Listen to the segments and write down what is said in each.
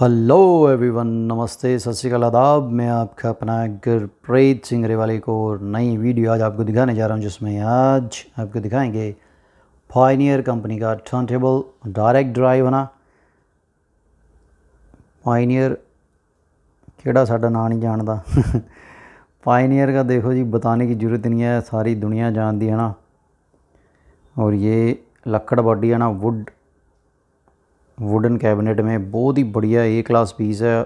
hello everyone नमस्ते सत श्रीकाल आदाब मैं आपका अपना गुरप्रीत सिंह रेवाले को नई वीडियो आज आपको दिखाने जा रहा हूँ जिसमें आज आपको दिखाएंगे फाइनियर कंपनी का टर्न टेबल डायरेक्ट ड्राइव है ना फाइनियर केड़ा साडा ना नहीं जानता फाइनियर का देखो जी बताने की ज़रूरत नहीं है सारी दुनिया जानती है ना और ये लकड़ बॉडी है ना वुड वुडन कैबिनेट में बहुत ही बढ़िया ए क्लास पीस है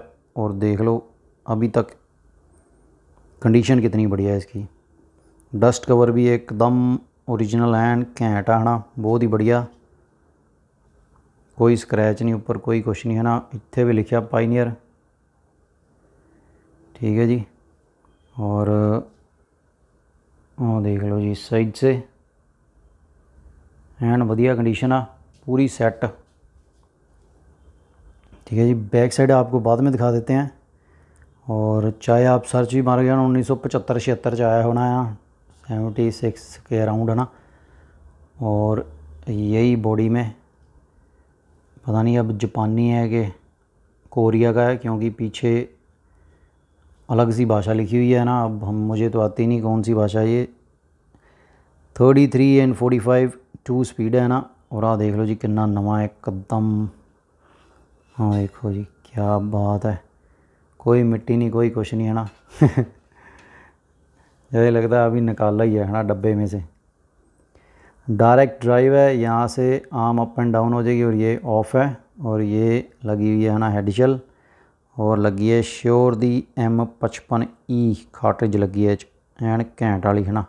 और देख लो अभी तक कंडीशन कितनी बढ़िया है इसकी डस्ट कवर भी एकदम ओरिजिनल घेंट कैंट ना बहुत ही बढ़िया कोई स्क्रैच नहीं ऊपर कोई कुछ नहीं है ना इतने भी लिखा पाइनियर ठीक है जी और देख लो जी ਜੀ ਸਾਈਡ से एन ਵਧੀਆ कंडीशन ਆ ਪੂਰੀ ठीक है जी बैक साइड आपको बाद में दिखा देते हैं और चाहे आप सर्च भी मार गया उन्नीस सौ पचहत्तर छिहत्तर चाहे होना है सेवेंटी सिक्स के अराउंड है ना और यही बॉडी में पता नहीं अब जापानी है कि कोरिया का है क्योंकि पीछे अलग सी भाषा लिखी हुई है ना अब हम मुझे तो आती नहीं कौन सी भाषा ये thirty three and forty five two speed है ना और आ देख लो जी कितना नवा है एकदम हाँ देखो जी क्या बात है कोई मिट्टी नहीं कोई कुछ नहीं है ना जैसे लगता है अभी निकाला ही है ना डब्बे में से डायरेक्ट ड्राइव है यहाँ से आम अप एंड डाउन हो जाएगी और ये ऑफ़ है और ये लगी हुई है ना हेडशल और लगी है श्योर दी एम पचपन ई e खाटरिज लगी है एंड घैंट वाली है ना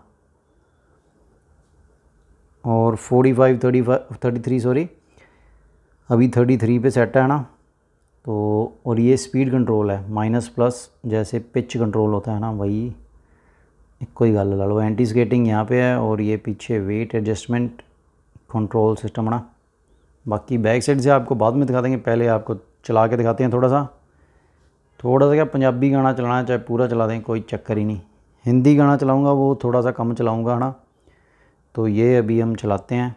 और forty five thirty five thirty three sorry अभी थर्टी थ्री पर सेट है ना तो और ये स्पीड कंट्रोल है माइनस प्लस जैसे पिच कंट्रोल होता है ना वही एक कोई गल ला लो एंटी स्केटिंग यहाँ पे है और ये पीछे वेट एडजस्टमेंट कंट्रोल सिस्टम ना बाकी बैक साइड से आपको बाद में दिखा देंगे पहले आपको चला के दिखाते हैं थोड़ा सा थोड़ा सा क्या पंजाबी गाना चलाना चाहे पूरा चला दें कोई चक्कर ही नहीं हिंदी गाना चलाऊँगा वो थोड़ा सा कम चलाऊँगा है ना तो ये अभी हम चलाते हैं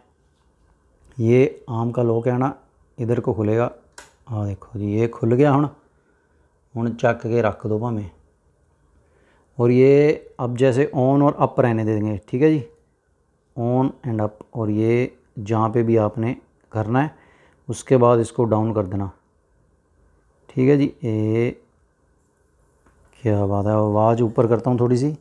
ये आम का लोक है ना इधर को खुलेगा हाँ देखो जी ये खुल गया हूँ हूँ चक के रख दो भावें और ये अब जैसे ऑन और अप रहने दे देंगे ठीक है जी ऑन एंड अप और ये जहाँ पे भी आपने करना है उसके बाद इसको डाउन कर देना ठीक है जी ये क्या बात है आवाज़ ऊपर करता हूँ थोड़ी सी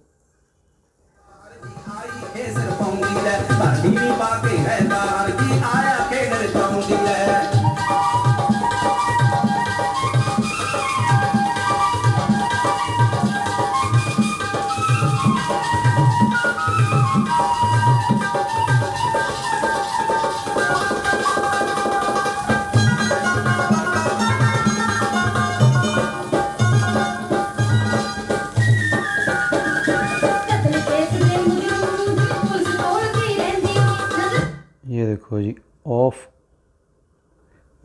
देखो जी ऑफ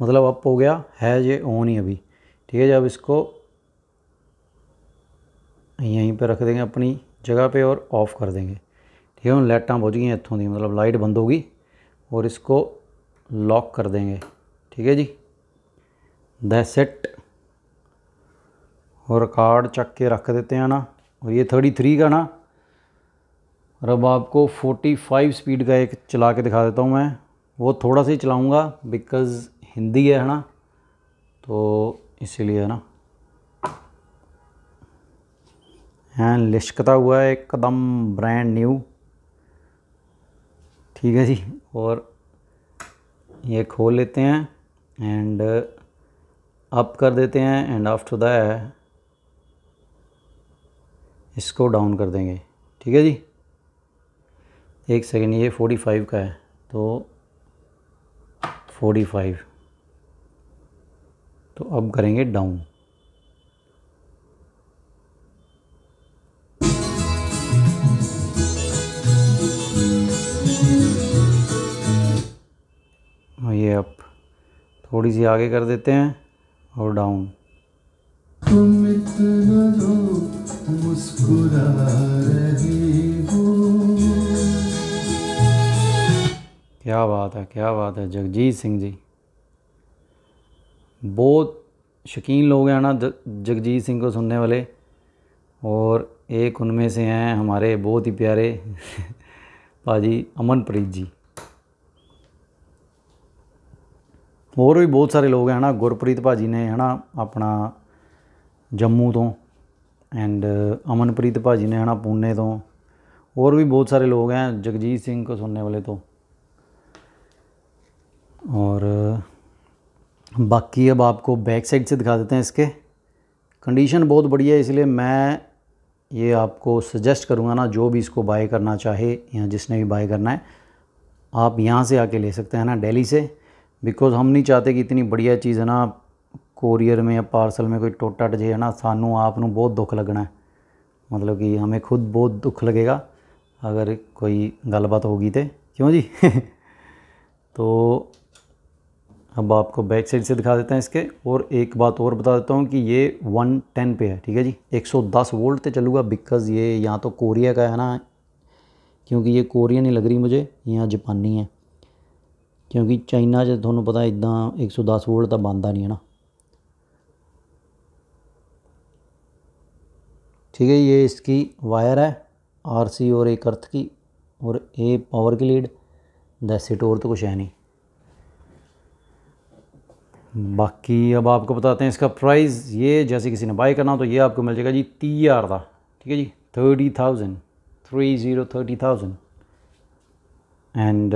मतलब अप हो गया है ये ऑन ही अभी ठीक है जब इसको यहीं पे रख देंगे अपनी जगह पे और ऑफ़ कर देंगे ठीक है हम लाइटा बुझ गई इतों दी मतलब लाइट बंद होगी और इसको लॉक कर देंगे ठीक है जी द और रिकॉर्ड चक के रख देते हैं ना और ये थर्टी थ्री का ना और अब आपको 45 स्पीड का एक चला के दिखा देता हूँ मैं वो थोड़ा सा ही चलाऊँगा बिकॉज़ हिंदी है ना तो इसीलिए है ना हैं हाँ, लिशकता हुआ है एकदम ब्रांड न्यू ठीक है जी और ये खोल लेते हैं एंड अप कर देते हैं एंड आफ्टर द इसको डाउन कर देंगे ठीक है जी एक सेकेंड ये फोर्टी फाइव का है तो फोर्टी फाइव तो अब करेंगे डाउन हाँ, ये अब थोड़ी सी आगे कर देते हैं और डाउन तुम इतना दो मुस्कुरा क्या बात है क्या बात है जगजीत सिंह जी बहुत शौकीन लोग हैं ना जगजीत सिंह को सुनने वाले और एक उनमें से हैं हमारे बहुत ही प्यारे पाजी अमनप्रीत जी ਹੋਰ ਵੀ ਬਹੁਤ ਸਾਰੇ ਲੋਕ ਹੈ ਹਨਾ ਗੁਰਪ੍ਰੀਤ ਭਾਜੀ ਨੇ ਹਨਾ ਆਪਣਾ ਜੰਮੂ ਤੋਂ ਐਂਡ ਅਮਨਪ੍ਰੀਤ ਭਾਜੀ ਨੇ ਹਨਾ ਪੂਨੇ ਤੋਂ ਹੋਰ ਵੀ ਬਹੁਤ ਸਾਰੇ ਲੋਕ ਹੈ ਜਗਜੀਤ ਸਿੰਘ ਕੋ ਸੁਣਨੇ ਵਾਲੇ ਤੋਂ और बाकी अब आपको बैक साइड से दिखा देते हैं इसके कंडीशन बहुत बढ़िया है इसलिए मैं ये आपको सजेस्ट करूँगा ना जो भी इसको बाय करना चाहे या जिसने भी बाय करना है आप यहाँ से आके ले सकते हैं ना दिल्ली से बिकॉज हम नहीं चाहते कि इतनी बढ़िया चीज़ है ना कोरियर में या पार्सल में कोई ਕੋਈ टे है ना सानू आप बहुत दुख लगना है मतलब कि हमें खुद बहुत दुख लगेगा अगर कोई गलबात होगी तो क्यों जी तो अब आपको बैक साइड से दिखा देते हैं इसके और एक बात और बता देता हूँ कि ये 110 पे है ठीक है जी 110 वोल्ट पे चलूगा बिकॉज़ ये यहाँ तो कोरिया का है ना क्योंकि ये कोरिया नहीं लग रही मुझे यहाँ जापानी है क्योंकि चाइना जो थोड़ा पता इदा एक सौ दस वोल्ट तो बनता नहीं है ना ठीक है ये इसकी वायर है आरसी और एक अर्थ की और ए पावर की लीड दैसे टोर तो कुछ है नहीं बाकी अब आपको बताते हैं इसका प्राइस ये जैसे किसी ने बाई करना तो ये आपको मिल जाएगा जी ती आर का ठीक है जी thirty thousand three zero thirty thousand and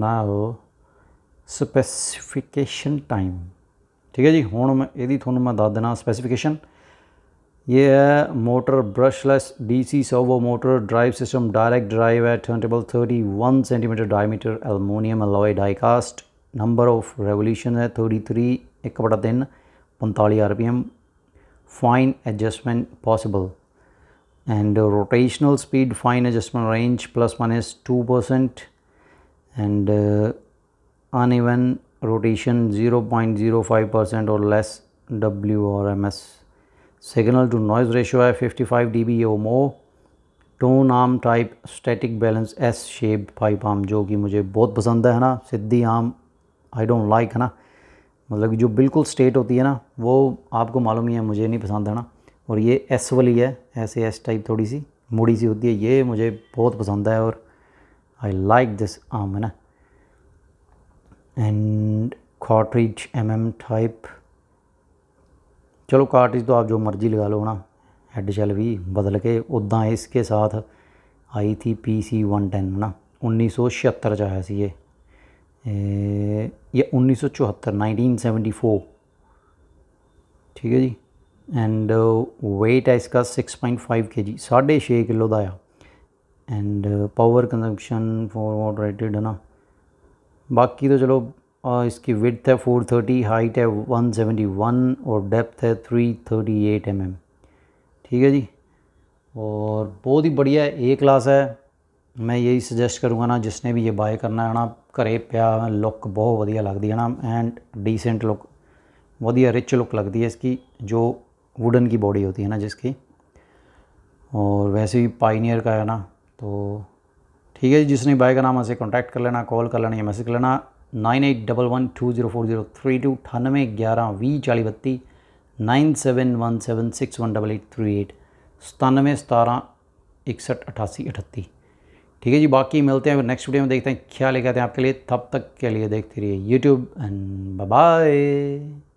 no हो स्पेसिफिकेशन टाइम ठीक है जी हूँ मैं यदि थोड़ा मैं दस देना स्पेसिफिकेशन ये है motor brushless DC servo motor drive system direct drive है thirty one centimetre diameter aluminium alloy diecast number of revolution है थर्टी थ्री एक बड़ा तीन पंताली R P M fine adjustment possible and rotational speed fine adjustment range plus minus two percent and uneven rotation zero point zero five percent और less W R M S signal to noise ratio है fifty five D B ओ मो tone arm type static balance S shape pipe arm जो कि मुझे बहुत पसंद है ना सिद्धि आम आई डोंट लाइक है ना मतलब कि जो बिल्कुल स्टेट होती है ना वो आपको मालूम ही है मुझे नहीं पसंद है ना और ये एस वाली है ऐसे एस टाइप थोड़ी सी मुड़ी सी होती है ये मुझे बहुत पसंद है और आई लाइक दिस आम है ना and cartridge M M type चलो कार्ट्रिज तो आप जो मर्जी लगा लो ना हेड शेल भी बदल के उदा इसके साथ आई थी पी सी वन टेन ना उन्नीस सौ छिहत्तर च आया सी ये या उन्नीस सौ चौहत्तर नाइनटीन सेवेंटी फोर ठीक है जी एंड वेट uh, है इसका सिक्स पॉइंट फाइव के जी साढ़े छः किलो का आ and power consumption four watt rated है ना बाकी तो चलो आ, इसकी विथ है फोर थर्टी हाइट है वन सेवेंटी वन और डेप्थ है three thirty eight M M ठीक है जी और बहुत ही बढ़िया ए क्लास है मैं यही ਸੁਜੈਸਟ करूँगा ना जिसने भी ये बाय करना है ना घरें पिया लुक बहुत वजी लगती है ना एंड डीसेंट लुक वजी रिच लुक लगती है इसकी जो वुडन की बॉडी होती है ना जिसकी और वैसे भी पाइनियर का है ना तो ठीक है जी जिसने बाय का नाम हमसे कॉन्टैक्ट कर लेना कॉल कर लेना या मैसेज कर लेना nine eight double one two zero four zero three two अठानवे ग्यारह वी चाली बत्ती nine seven one seven six one double eight three eight सतानवे सतारह इकसठ अठासी अठत्ती ठीक है जी बाकी मिलते हैं नेक्स्ट वीडियो में देखते हैं क्या लेकर आते हैं आपके लिए तब तक के लिए देखते रहिए यूट्यूब एंड बाय